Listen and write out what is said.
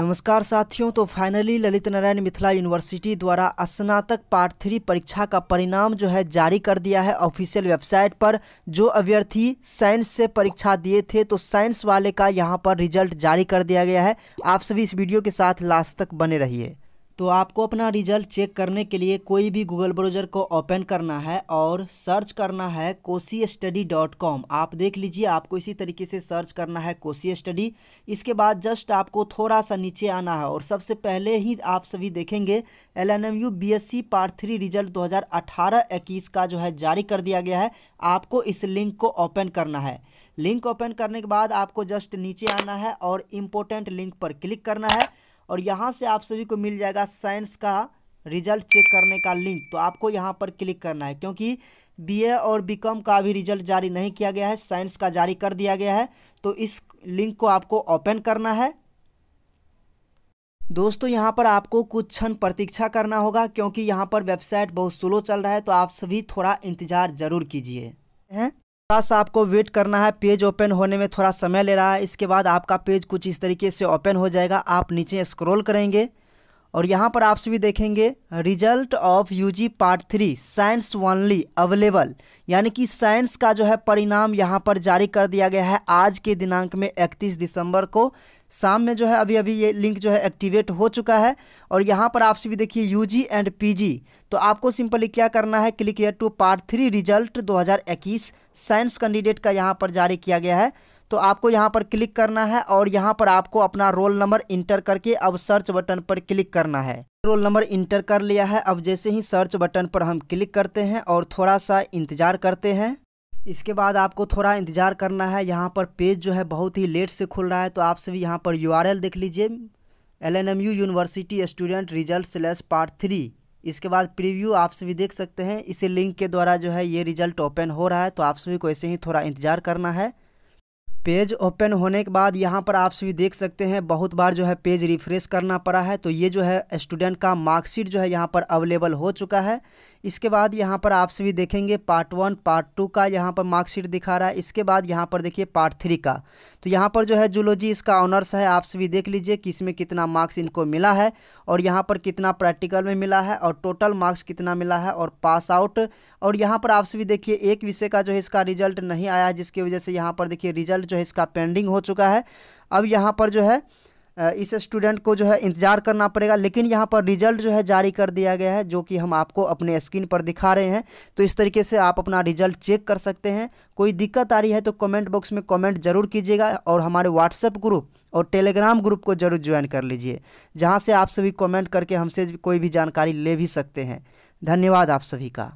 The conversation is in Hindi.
नमस्कार साथियों तो फाइनली ललित नारायण मिथिला यूनिवर्सिटी द्वारा स्नातक पार्ट थ्री परीक्षा का परिणाम जो है जारी कर दिया है ऑफिशियल वेबसाइट पर जो अभ्यर्थी साइंस से परीक्षा दिए थे तो साइंस वाले का यहां पर रिजल्ट जारी कर दिया गया है आप सभी इस वीडियो के साथ लास्ट तक बने रहिए तो आपको अपना रिजल्ट चेक करने के लिए कोई भी गूगल ब्राउज़र को ओपन करना है और सर्च करना है कोसी स्टडी डॉट कॉम आप देख लीजिए आपको इसी तरीके से सर्च करना है कोसी स्टडी इसके बाद जस्ट आपको थोड़ा सा नीचे आना है और सबसे पहले ही आप सभी देखेंगे L N M U B S C part three result दो हज़ार अठारह इक्कीस का जो है जारी कर दिया गया है आपको इस लिंक को ओपन करना है लिंक ओपन करने के बाद आपको जस्ट नीचे आना है और इम्पोर्टेंट लिंक पर क्लिक करना है और यहाँ से आप सभी को मिल जाएगा साइंस का रिजल्ट चेक करने का लिंक तो आपको यहाँ पर क्लिक करना है क्योंकि बीए और बीकॉम का अभी रिजल्ट जारी नहीं किया गया है साइंस का जारी कर दिया गया है तो इस लिंक को आपको ओपन करना है दोस्तों यहाँ पर आपको कुछ क्षण प्रतीक्षा करना होगा क्योंकि यहाँ पर वेबसाइट बहुत स्लो चल रहा है तो आप सभी थोड़ा इंतज़ार ज़रूर कीजिए हैं थोड़ा सा आपको वेट करना है पेज ओपन होने में थोड़ा समय ले रहा है इसके बाद आपका पेज कुछ इस तरीके से ओपन हो जाएगा आप नीचे स्क्रॉल करेंगे और यहाँ पर आप सभी देखेंगे result of UG part three science only available यानी कि साइंस का जो है परिणाम यहाँ पर जारी कर दिया गया है आज के दिनांक में 31 दिसंबर को शाम में जो है अभी अभी ये लिंक जो है एक्टिवेट हो चुका है और यहाँ पर आप सभी देखिए यूजी एंड पीजी तो आपको सिंपली क्या करना है click year two part three result दो साइंस कैंडिडेट का यहाँ पर जारी किया गया है तो आपको यहाँ पर क्लिक करना है और यहाँ पर आपको अपना रोल नंबर इंटर करके अब सर्च बटन पर क्लिक करना है रोल नंबर इंटर कर लिया है अब जैसे ही सर्च बटन पर हम क्लिक करते हैं और थोड़ा सा इंतज़ार करते हैं इसके बाद आपको थोड़ा इंतज़ार करना है यहाँ पर पेज जो है बहुत ही लेट से खुल रहा है तो आप सभी यहाँ पर यू देख लीजिए L N M U university student result slash part three इसके बाद प्रीव्यू आप सभी देख सकते हैं इसी लिंक के द्वारा जो है ये रिजल्ट ओपन हो रहा है तो आप सभी को ऐसे ही थोड़ा इंतज़ार करना है पेज ओपन होने के बाद यहाँ पर आप सभी देख सकते हैं बहुत बार जो है पेज रिफ्रेश करना पड़ा है तो ये जो है स्टूडेंट का मार्कशीट जो है यहाँ पर अवेलेबल हो चुका है इसके बाद यहाँ पर आप सभी देखेंगे पार्ट वन पार्ट टू का यहाँ पर मार्कशीट दिखा रहा है इसके बाद यहाँ पर देखिए पार्ट थ्री का तो यहाँ पर जो है जूलॉजी इसका ऑनर्स है आप सभी देख लीजिए कि इसमें कितना मार्क्स इनको मिला है और यहाँ पर कितना प्रैक्टिकल में मिला है और टोटल मार्क्स कितना मिला है और पास आउट और यहाँ पर आप सभी देखिए एक विषय का जो है इसका रिजल्ट नहीं आया जिसकी वजह से यहाँ पर देखिए रिजल्ट जो है इसका पेंडिंग हो चुका है अब यहाँ पर जो है इस स्टूडेंट को जो है इंतज़ार करना पड़ेगा लेकिन यहाँ पर रिजल्ट जो है जारी कर दिया गया है जो कि हम आपको अपने स्क्रीन पर दिखा रहे हैं तो इस तरीके से आप अपना रिजल्ट चेक कर सकते हैं कोई दिक्कत आ रही है तो कमेंट बॉक्स में कमेंट ज़रूर कीजिएगा और हमारे व्हाट्सएप ग्रुप और टेलीग्राम ग्रुप को जरूर ज्वाइन कर लीजिए जहाँ से आप सभी कॉमेंट करके हमसे कोई भी जानकारी ले भी सकते हैं धन्यवाद आप सभी का